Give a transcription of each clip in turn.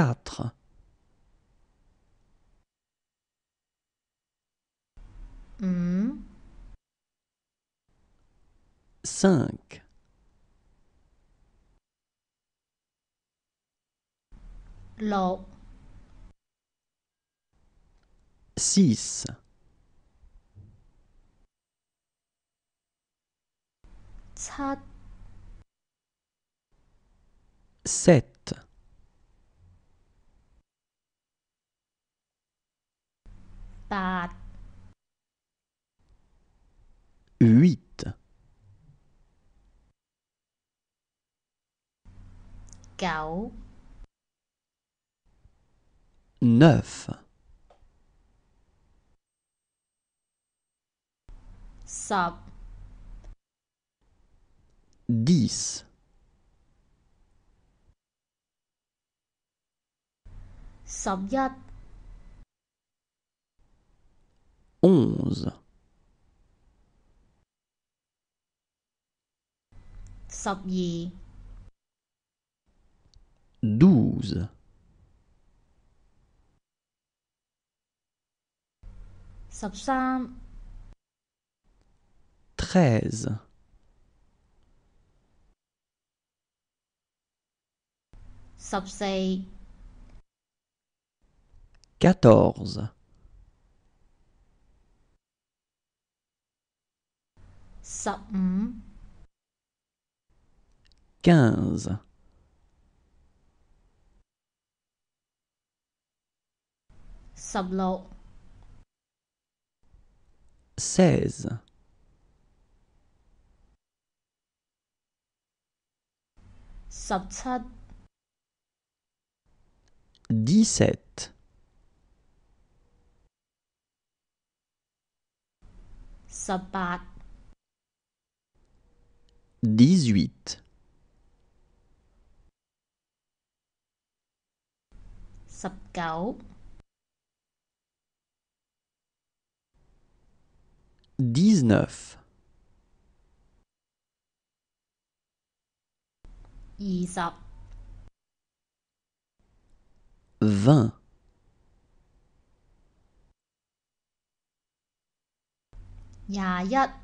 4. 5. 6. 7. 8 8 9 9 10 10 11 11. 12. 13. 14. 十五，quinze，十六，seize，十七，dix-sept，十八。dix 19 dix-neuf, neuf 20 yat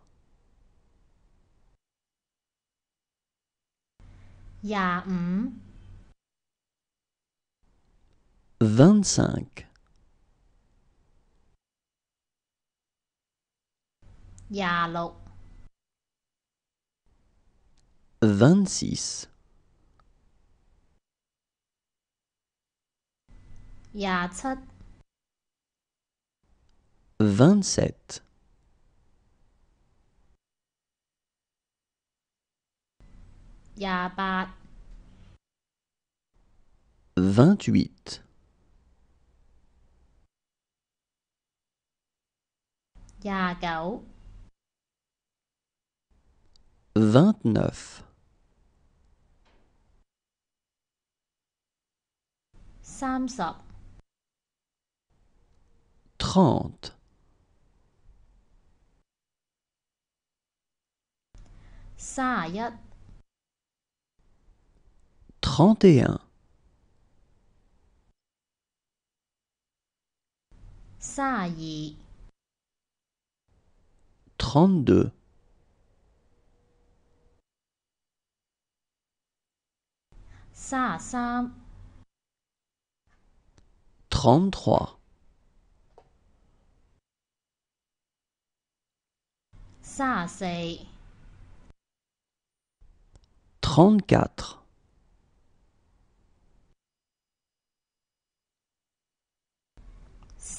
廿五，vingt cinq。廿六，vingt six。廿七，vingt sept。vingt huit vingt neuf trente ya trente et un. Trente-deux. Trente-trois. Trente-quatre.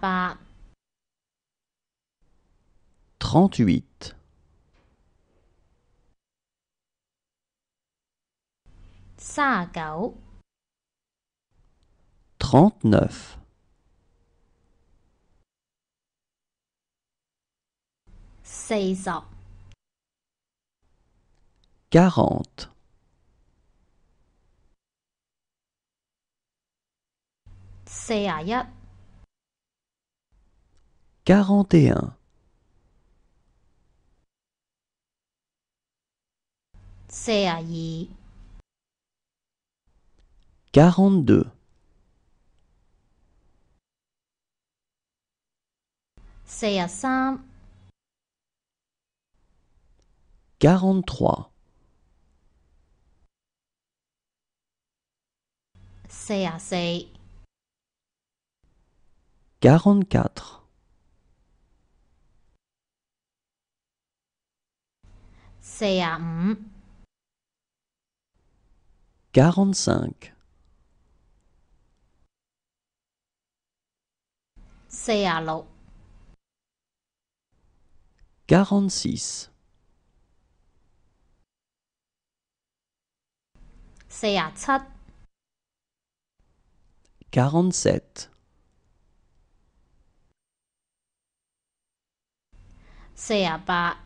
ba trente-huit, trente neuf quarante, quarante 41 42 43 44四啊五，四啊六，四啊七，四啊八。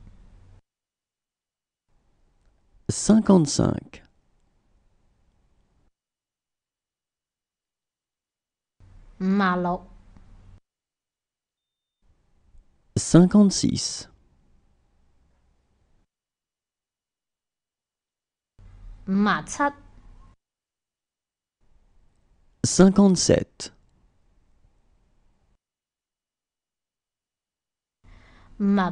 cinquante-cinq Malo. cinquante-six Matsat. cinquante-sept Ma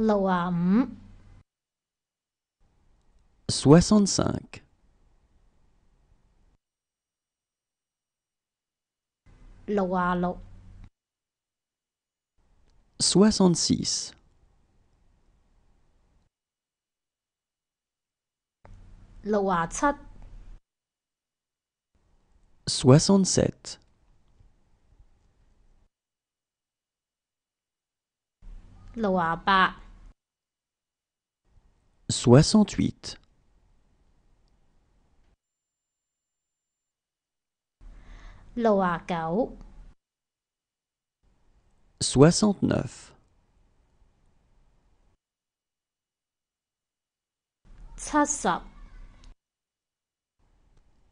六啊五，六啊六，六啊七，六啊八。68 69 69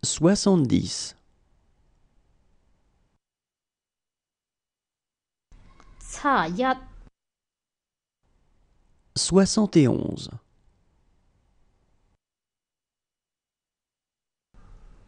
70 70 71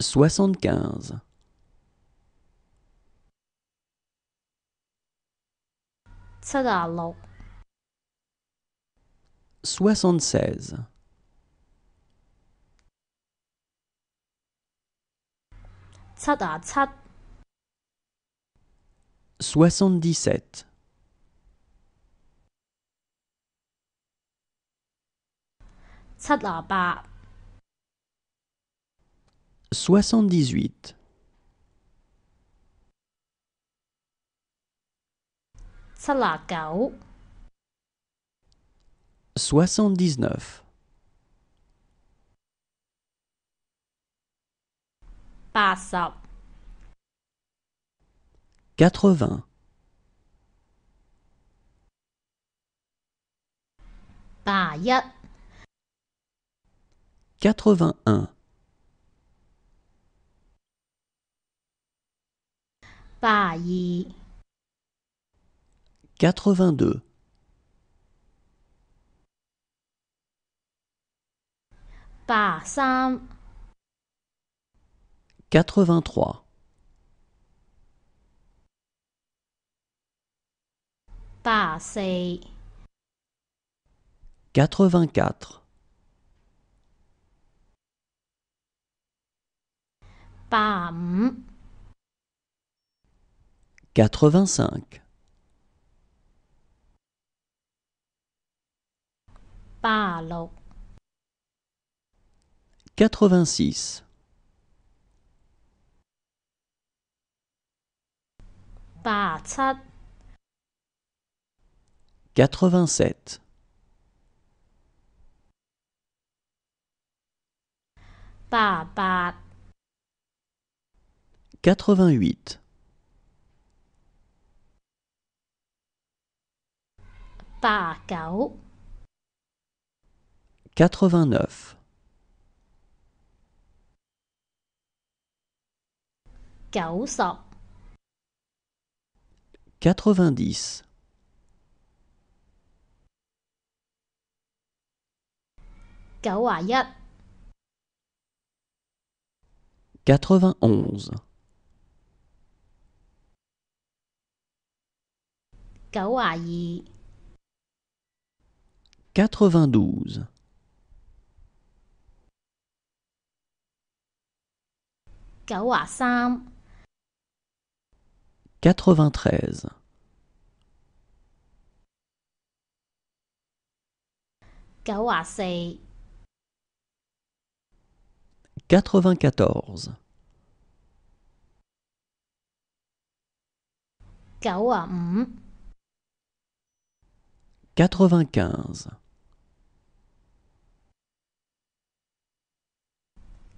75 76 77 77 78 78 79 79 80 80 81 82 83 84 85 85 86 87 87 88八九 quatre-vingt-neuf, quatre-vingt-dix, quatre-vingt-onze, quatre-vingt-douze 92 93 94 95